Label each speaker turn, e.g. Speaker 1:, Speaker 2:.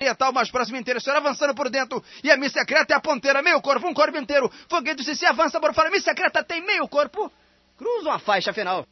Speaker 1: oriental mais próximo inteiro. O senhor avançando por dentro. E a minha secreta é a ponteira. Meio corpo, um corpo inteiro. Foguete se se avança por fora. A minha secreta tem meio corpo. Cruza uma faixa final.